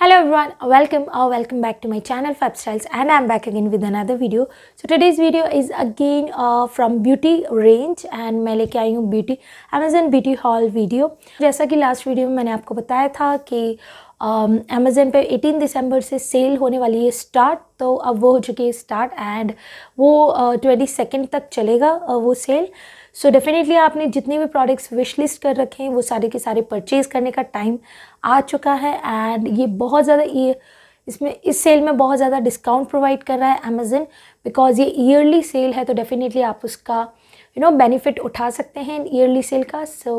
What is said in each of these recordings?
hello everyone welcome or welcome back to my channel fab styles and i'm back again with another video so today's video is again uh, from beauty range and मैं लेके आई हूँ beauty amazon beauty haul video जैसा कि last video में मैंने आपको बताया था कि अमेज़न um, पे 18 दिसंबर से सेल होने वाली है स्टार्ट तो अब वो हो चुकी है स्टार्ट एंड वो ट्वेंटी uh, सेकेंड तक चलेगा uh, वो सेल सो so डेफिनेटली आपने जितने भी प्रोडक्ट्स विश लिस्ट कर रखे हैं वो सारे के सारे परचेज़ करने का टाइम आ चुका है एंड ये बहुत ज़्यादा ये इसमें इस सेल में बहुत ज़्यादा डिस्काउंट प्रोवाइड कर रहा है अमेजन बिकॉज ये ईयरली सेल है तो डेफिनेटली आप उसका यू नो बेनिफिट उठा सकते हैं ईयरली सेल का so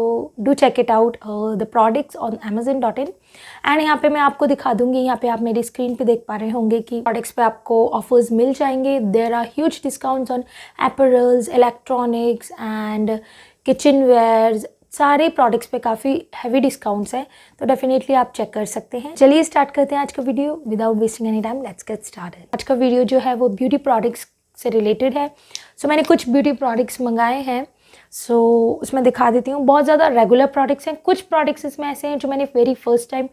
do check it out the products on Amazon dot in and यहाँ पे मैं आपको दिखा दूंगी यहाँ पे आप मेरी स्क्रीन पे देख पा रहे होंगे कि प्रोडक्ट्स पे आपको ऑफर्स मिल जाएंगे there are huge discounts on apparels electronics and kitchen wares सारे प्रोडक्ट्स पे काफ़ी हैवी डिस्काउंट्स हैं तो डेफिनेटली आप चेक कर सकते हैं चलिए स्टार्ट करते हैं आज का video without wasting any time let's get start आज का वीडियो जो है वो ब्यूटी प्रोडक्ट्स से रिलेटेड है सो so, मैंने कुछ ब्यूटी प्रोडक्ट्स मंगाए हैं सो so, उसमें दिखा देती हूँ बहुत ज़्यादा रेगुलर प्रोडक्ट्स हैं कुछ प्रोडक्ट्स इसमें ऐसे हैं जो मैंने वेरी फर्स्ट टाइम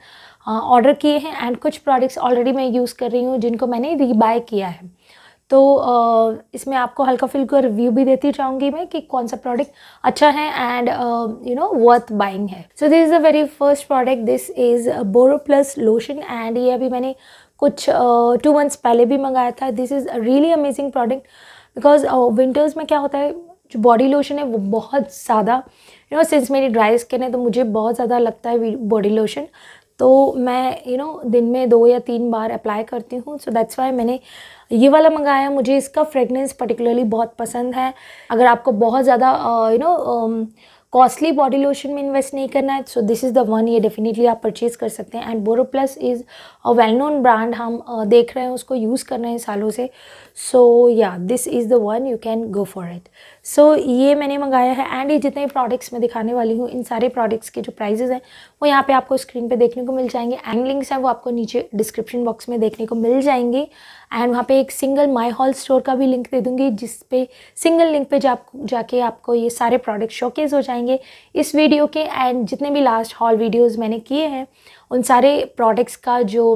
ऑर्डर किए हैं एंड कुछ प्रोडक्ट्स ऑलरेडी मैं यूज़ कर रही हूँ जिनको मैंने बाय किया है तो uh, इसमें आपको हल्का फुल्का रिव्यू भी देती चाहूँगी मैं कि कौन सा प्रोडक्ट अच्छा है and you know worth buying है so this is the very first product this is Boro plus lotion and ये अभी मैंने कुछ टू मंथ्स पहले भी मंगाया था this is really amazing product because winters में क्या होता है जो बॉडी लोशन है वो बहुत ज़्यादा यू नो सिंस मेरी ड्राई स्किन है तो मुझे बहुत ज़्यादा लगता है बॉडी लोशन तो मैं यू you नो know, दिन में दो या तीन बार अप्लाई करती हूँ सो दैट्स वाई मैंने ये वाला मंगाया मुझे इसका फ्रेगनेंस पर्टिकुलरली बहुत पसंद है अगर आपको बहुत ज़्यादा you know um, costly body lotion में इन्वेस्ट नहीं करना है so this is the one ये डेफिनेटली आप परचेज़ कर सकते हैं and Boro plus is a well known brand हम देख रहे हैं उसको यूज़ कर रहे हैं सालों से so yeah this is the one you can go for it so ये मैंने मंगाया है एंड ये जितने प्रोडक्ट्स मैं दिखाने वाली हूँ इन सारे प्रोडक्ट्स के जो प्राइजेज़ हैं वो यहाँ पर आपको स्क्रीन पर देखने को मिल जाएंगे एंड लिंक्स हैं वो आपको नीचे डिस्क्रिप्शन बॉक्स में देखने को मिल जाएंगी एंड वहाँ पे एक सिंगल माई हॉल स्टोर का भी लिंक दे दूँगी जिस पे सिंगल लिंक पे जा जाके आपको ये सारे प्रोडक्ट शोकेस हो जाएंगे इस वीडियो के एंड जितने भी लास्ट हॉल वीडियोज़ मैंने किए हैं उन सारे प्रोडक्ट्स का जो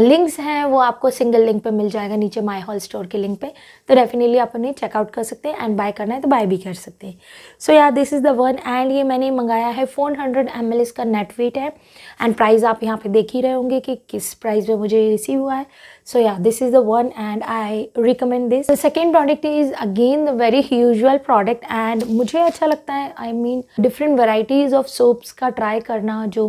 लिंक्स हैं वो आपको सिंगल लिंक पे मिल जाएगा नीचे माई हॉल स्टोर के लिंक पे तो डेफिनेटली आप उन्हें चेकआउट कर सकते हैं एंड बाय करना है तो बाय भी कर सकते हैं सो यार this is the one and ये मैंने मंगाया है फोर हंड्रेड एम एल इसका नेट वेट है एंड प्राइस आप यहाँ पे देख ही रहे होंगे कि किस प्राइस में मुझे रिसीव हुआ है so yeah this is the one and I recommend this second product is again the very usual product and मुझे अच्छा लगता है I mean different varieties of soaps का ट्राई करना जो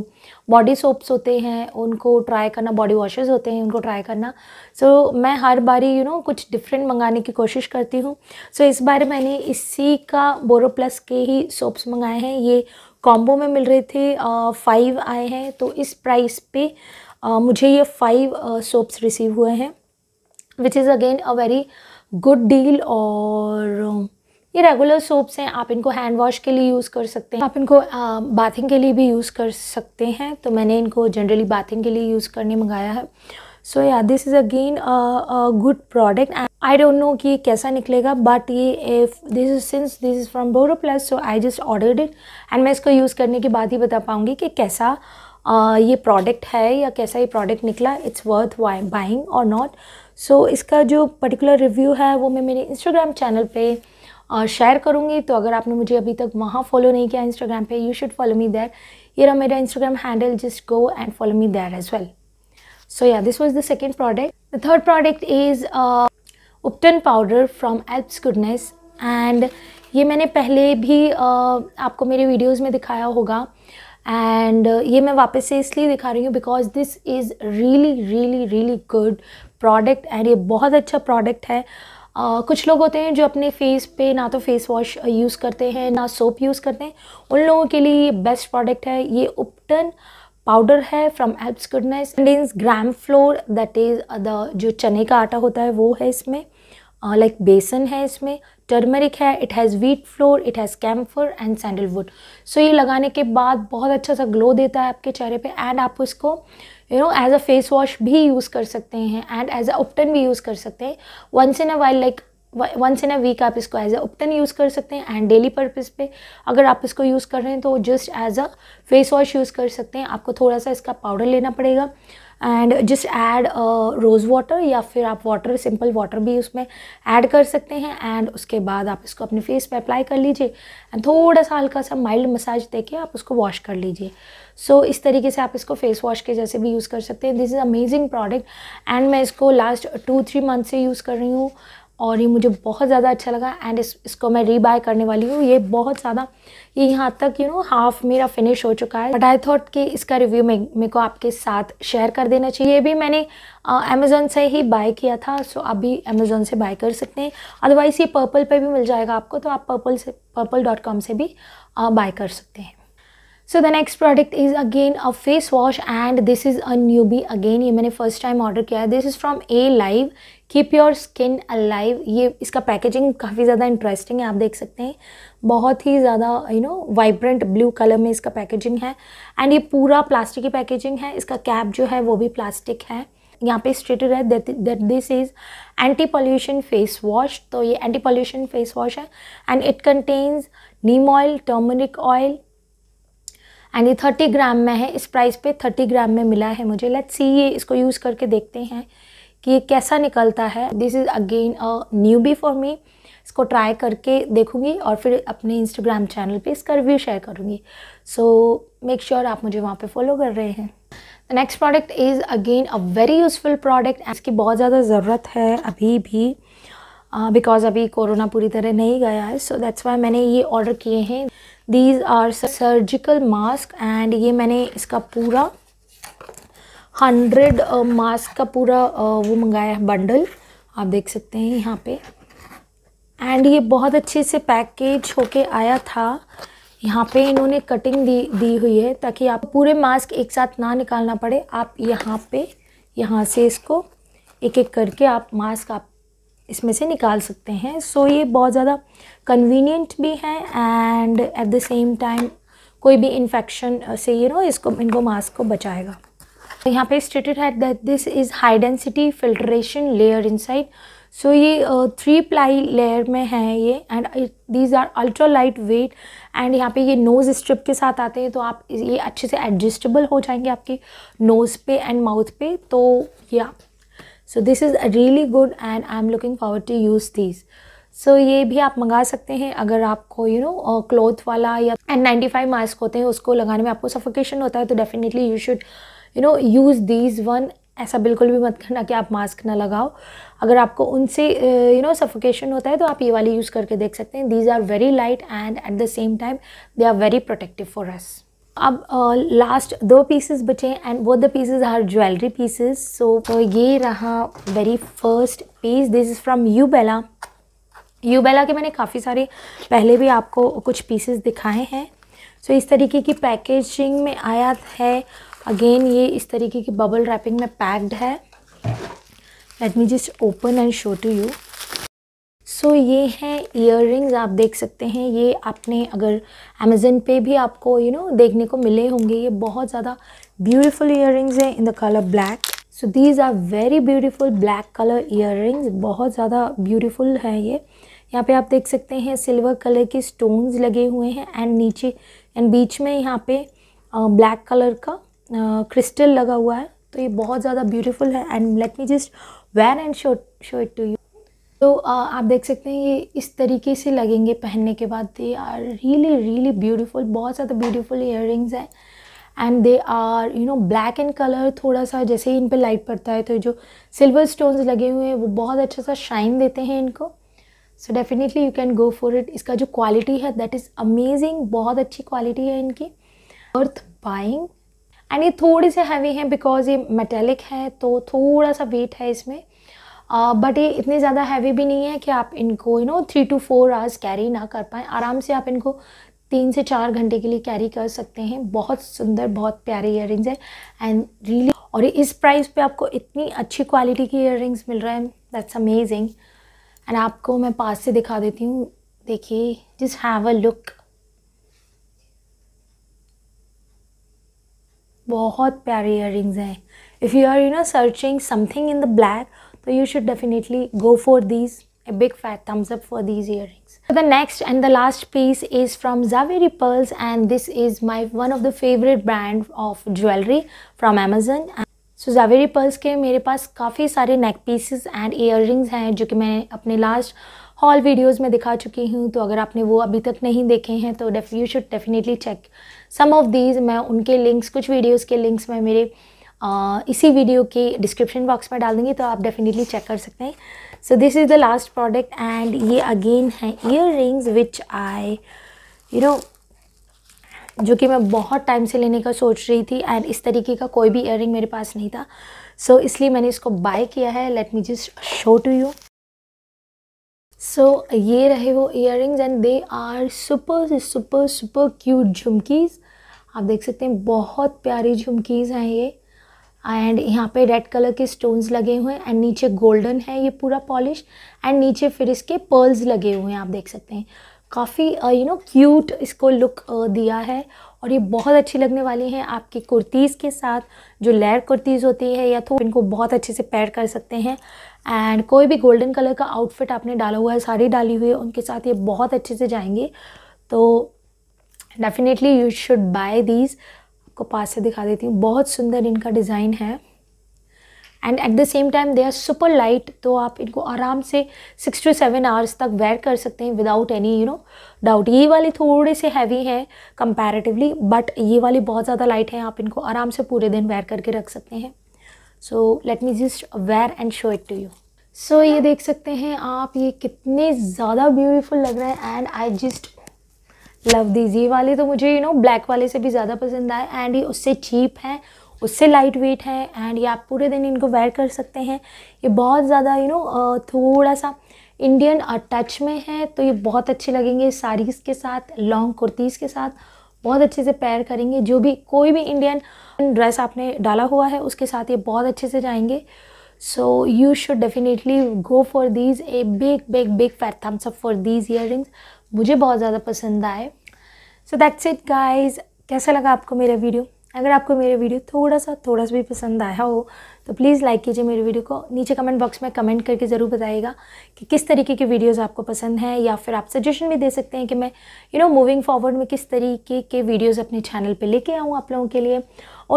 बॉडी सोप्स होते हैं उनको ट्राई करना बॉडी वॉशेस होते हैं उनको ट्राई करना सो so, मैं हर बारी यू you नो know, कुछ डिफरेंट मंगाने की कोशिश करती हूँ सो so, इस बार मैंने इसी का बोरो प्लस के ही सोप्स मंगाए हैं ये कॉम्बो में मिल रहे थे फाइव आए हैं तो इस प्राइस पे आ, मुझे ये फाइव सोप्स रिसीव हुए हैं which is again a very good deal और ये रेगुलर सोप्स हैं आप इनको हैंड वॉश के लिए यूज़ कर सकते हैं आप इनको बाथिंग के लिए भी यूज़ कर सकते हैं तो मैंने इनको जनरली बाथिंग के लिए यूज़ करने मंगाया है so yeah this is again good product and I don't know कि कैसा निकलेगा बट ये this is since this is from Boro plus so I just order it and मैं इसको यूज़ करने के बाद ही बता पाऊँगी कि कैसा uh, ये प्रोडक्ट है या कैसा ये प्रोडक्ट निकला इट्स वर्थ बाइंग और नॉट सो इसका जो पर्टिकुलर रिव्यू है वो मैं मेरे इंस्टाग्राम चैनल पर शेयर करूँगी तो अगर आपने मुझे अभी तक वहाँ फॉलो नहीं किया इंस्टाग्राम पे you should follow me there ये रहा मेरा Instagram handle just go and follow me there as well so yeah this was the second product the third product is ubtan powder from Alps goodness and ये मैंने पहले भी uh, आपको मेरे videos में दिखाया होगा एंड uh, ये मैं वापस से इसलिए दिखा रही हूँ because this is really really really good product and ये बहुत अच्छा प्रोडक्ट है Uh, कुछ लोग होते हैं जो अपने फेस पे ना तो फेस वॉश यूज़ करते हैं ना सोप यूज़ करते हैं उन लोगों के लिए ये बेस्ट प्रोडक्ट है ये उपटन पाउडर है from Alps goodness Indians gram flour that is the जो चने का आटा होता है वो है इसमें लाइक uh, बेसन like है इसमें टर्मरिक है it has wheat flour it has camphor and sandalwood so ये लगाने के बाद बहुत अच्छा सा ग्लो देता है आपके चेहरे पे एंड आप उसको you know as a face wash भी यूज़ कर सकते हैं एंड एज अ उपटन भी यूज़ कर सकते हैं once in a while like once in a week आप इसको एज अ उपटन यूज़ कर सकते हैं एंड डेली पर्पज़ पे अगर आप इसको यूज़ कर रहे हैं तो just as a face wash use कर सकते हैं आपको थोड़ा सा इसका पाउडर लेना पड़ेगा and just add rose water या फिर आप वाटर सिंपल वाटर भी उसमें ऐड कर सकते हैं एंड उसके बाद आप इसको अपने फेस पे अप्लाई कर लीजिए एंड थोड़ा सा हल्का सा माइल्ड मसाज देके आप उसको वॉश कर लीजिए सो so, इस तरीके से आप इसको फेस वॉश के जैसे भी यूज़ कर सकते हैं this is amazing product and मैं इसको लास्ट टू थ्री मंथ से यूज़ कर रही हूँ और ये मुझे बहुत ज़्यादा अच्छा लगा एंड इस इसको मैं रीबाय करने वाली हूँ ये बहुत ज़्यादा ये यहाँ तक यू नो हाफ मेरा फिनिश हो चुका है बट आई थॉट कि इसका रिव्यू मैं मेरे को आपके साथ शेयर कर देना चाहिए ये भी मैंने अमेज़ोन से ही बाय किया था सो आप भी अमेज़ोन से बाय कर सकते हैं अदरवाइज़ ये पर्पल पर भी मिल जाएगा आपको तो आप पर्पल से पर्पल डॉट कॉम से भी बाय कर सकते हैं so the next product is again a face wash and this is a newbie again ये मैंने फर्स्ट टाइम ऑर्डर किया है this is from alive keep your skin alive ये इसका पैकेजिंग काफ़ी ज़्यादा इंटरेस्टिंग है आप देख सकते हैं बहुत ही ज़्यादा you know vibrant blue colour में इसका पैकेजिंग है एंड ये पूरा प्लास्टिक की पैकेजिंग है इसका कैप जो है वो भी प्लास्टिक है यहाँ पे स्ट्रेट है that this is anti pollution face wash तो ये एंटी पॉल्यूशन फेस वॉश है and it contains neem oil turmeric oil and ये थर्टी ग्राम में है इस प्राइस पे थर्टी ग्राम में मिला है मुझे लेट्स सी ये इसको यूज़ करके देखते हैं कि ये कैसा निकलता है this is again a newbie for me इसको ट्राई करके देखूँगी और फिर अपने इंस्टाग्राम चैनल पे इसका रिव्यू शेयर करूँगी सो मेक श्योर आप मुझे वहाँ पे फॉलो कर रहे हैं the next product is again a very useful product इसकी बहुत ज़्यादा ज़रूरत है अभी भी बिकॉज़ uh, अभी कोरोना पूरी तरह नहीं गया है सो दैट्स वाई मैंने ये ऑर्डर किए हैं these are surgical mask and ये मैंने इसका पूरा हंड्रेड मास्क uh, का पूरा uh, वो मंगाया है बंडल आप देख सकते हैं यहाँ पे एंड ये बहुत अच्छे से पैकेज होके आया था यहाँ पे इन्होंने कटिंग दी दी हुई है ताकि आप पूरे मास्क एक साथ ना निकालना पड़े आप यहाँ पे यहाँ से इसको एक एक करके आप मास्क आप इसमें से निकाल सकते हैं सो so, ये बहुत ज़्यादा कन्वीनियंट भी हैं and at the same time कोई भी इन्फेक्शन uh, से यू नो इसको इनको मास्क को बचाएगा तो यहाँ पे स्टेटेड है that this is high density filtration layer inside so ये थ्री प्लाई लेयर में है ये and these are ultra light weight and यहाँ पे ये नोज़ स्ट्रिप के साथ आते हैं तो आप ये अच्छे से एडजस्टेबल हो जाएंगे आपके नोज़ पे एंड माउथ पे तो ये yeah. So this is really good and I am looking forward to use this so ये भी आप मंगा सकते हैं अगर आपको यू नो क्लोथ वाला या एंड नाइन्टी फाइव मास्क होते हैं उसको लगाने में आपको सफोकेशन होता है तो definitely you should you know use these one ऐसा बिल्कुल भी मत करना कि आप मास्क ना लगाओ अगर आपको उनसे यू नो सफोकेशन होता है तो आप ये वाली यूज़ करके देख सकते हैं these are very light and at the same time they are very protective for us अब लास्ट दो पीसेस बचे एंड वो the pieces are jewellery pieces so तो ये रहा very first piece this is from Youbella Youbella के मैंने काफ़ी सारे पहले भी आपको कुछ पीसेस दिखाए हैं सो so, इस तरीके की पैकेजिंग में आया है अगेन ये इस तरीके की बबल रैपिंग में पैक्ड है let me just open and show to you so so, ये हैं ईयर आप देख सकते हैं ये आपने अगर अमेज़न पे भी आपको यू you नो know, देखने को मिले होंगे ये बहुत ज़्यादा ब्यूटीफुल ईयर हैं in the colour black so these are very beautiful black colour ear बहुत ज़्यादा ब्यूटीफुल हैं ये यहाँ पे आप देख सकते हैं सिल्वर कलर के स्टोन्स लगे हुए हैं एंड नीचे एंड बीच में यहाँ पे ब्लैक कलर का क्रिस्टल लगा हुआ है तो ये बहुत ज़्यादा ब्यूटीफुल है and let me just wear and show show it to you तो आप देख सकते हैं ये इस तरीके से लगेंगे पहनने के बाद they are really really beautiful बहुत ज़्यादा ब्यूटीफुल इयर रिंग्स हैं and they are you know black and colour थोड़ा सा जैसे ही इन पर लाइट पड़ता है तो जो सिल्वर स्टोन्स लगे हुए हैं वो बहुत अच्छा सा शाइन देते हैं इनको so definitely you can go for it इसका जो क्वालिटी है दैट इज़ अमेजिंग बहुत अच्छी क्वालिटी है इनकी अर्थ बाइंग एंड ये थोड़े से हैवी हैं बिकॉज ये मेटेलिक है तो थोड़ा सा वेट है इसमें बट ये इतने ज़्यादा हैवी भी नहीं है कि आप इनको you know three to four hours carry ना कर पाएँ आराम से आप इनको तीन से चार घंटे के लिए कैरी कर सकते हैं बहुत सुंदर बहुत प्यारे इयर रिंग्स हैं एंड रियली और इस प्राइस पे आपको इतनी अच्छी क्वालिटी की इयर रिंग्स मिल रहा है दैट्स अमेजिंग एंड आपको मैं पास से दिखा देती हूँ देखिए जस्ट हैव अ लुक बहुत प्यारे इयर रिंग्स हैं if you are you know searching something in the black तो you should definitely go for these a big fat thumbs up for these earrings the next and the last piece is from Zaveri pearls and this is my one of the favourite brand of jewellery from Amazon so Zaveri pearls के मेरे पास काफ़ी सारे neck pieces and earrings हैं जो कि मैं अपने लास्ट हॉल वीडियोज़ में दिखा चुकी हूँ तो अगर आपने वो अभी तक नहीं देखे हैं तो you should definitely check some of these मैं उनके लिंक्स कुछ वीडियोज़ के लिंक्स में मेरे इसी वीडियो के डिस्क्रिप्शन बॉक्स में डाल देंगे तो आप डेफिनेटली चेक कर सकते हैं so this is the last product and ये अगेन है earrings which I you know जो कि मैं बहुत टाइम से लेने का सोच रही थी एंड इस तरीके का कोई भी ईयर मेरे पास नहीं था सो so, इसलिए मैंने इसको बाय किया है let me just show to you so ये रहे वो ear and they are super super super cute jhumkis आप देख सकते हैं बहुत प्यारी झुमकीज़ हैं ये एंड यहाँ पे रेड कलर के स्टोन्स लगे हुए हैं एंड नीचे गोल्डन है ये पूरा पॉलिश एंड नीचे फिर इसके पर्ल्स लगे हुए हैं आप देख सकते हैं काफ़ी यू नो क्यूट इसको लुक uh, दिया है और ये बहुत अच्छी लगने वाली हैं आपकी कुर्तीज़ के साथ जो लेयर कुर्तीज़ होती है या तो इनको बहुत अच्छे से पैर कर सकते हैं एंड कोई भी गोल्डन कलर का आउटफिट आपने डाला हुआ है साड़ी डाली हुई है उनके साथ ये बहुत अच्छे से जाएंगे तो definitely you should buy these आपको पास से दिखा देती हूँ बहुत सुंदर इनका डिज़ाइन है and at the same time they are super light तो आप इनको आराम से सिक्स टू सेवन आवर्स तक वेयर कर सकते हैं without any you know doubt ये वाले थोड़े से हैवी हैं कंपेरेटिवली बट ये वाले बहुत ज़्यादा लाइट हैं आप इनको आराम से पूरे दिन वेयर करके रख सकते हैं so let me just wear and show it to you so ये देख सकते हैं आप ये कितने ज़्यादा ब्यूटीफुल लग रहे हैं and I just love these ये वाले तो मुझे यू नो ब्लैक वाले से भी ज़्यादा पसंद आए एंड ये उससे चीप है उससे लाइट वेट है एंड ये आप पूरे दिन इनको वेयर कर सकते हैं ये बहुत ज़्यादा यू नो थोड़ा सा इंडियन टच में है तो ये बहुत अच्छे लगेंगे साड़ीज़ के साथ लॉन्ग कुर्तीज़ के साथ बहुत अच्छे से पैर करेंगे जो भी कोई भी इंडियन ड्रेस आपने डाला हुआ है उसके साथ ये बहुत अच्छे से जाएंगे you should definitely go for these a big big big fat thumbs up for these earrings मुझे बहुत ज़्यादा पसंद आए सो दैट्स इट गाइज कैसा लगा आपको मेरा वीडियो अगर आपको मेरा वीडियो थोड़ा सा थोड़ा सा भी पसंद आया हो तो प्लीज़ लाइक कीजिए मेरे वीडियो को नीचे कमेंट बॉक्स में कमेंट करके ज़रूर बताइएगा कि किस तरीके के वीडियोस आपको पसंद हैं या फिर आप सजेशन भी दे सकते हैं कि मैं यू नो मूविंग फॉरवर्ड में किस तरीके के वीडियोस अपने चैनल पे लेके आऊँ आप लोगों के लिए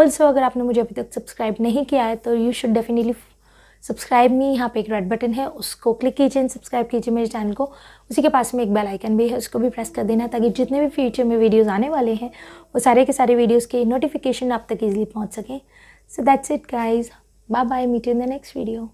ऑल्सो अगर आपने मुझे अभी तक सब्सक्राइब नहीं किया है तो you should definitely subscribe me यहाँ पे एक रेड बटन है उसको क्लिक कीजिए एंड सब्सक्राइब कीजिए मेरे चैनल को उसी के पास में एक बेल आइकन भी है उसको भी प्रेस कर देना ताकि जितने भी फ्यूचर में वीडियोज़ आने वाले हैं वो सारे के सारे वीडियोज़ के नोटिफिकेशन आप तक इजीली पहुँच सकें so that's it guys bye bye meet in the next video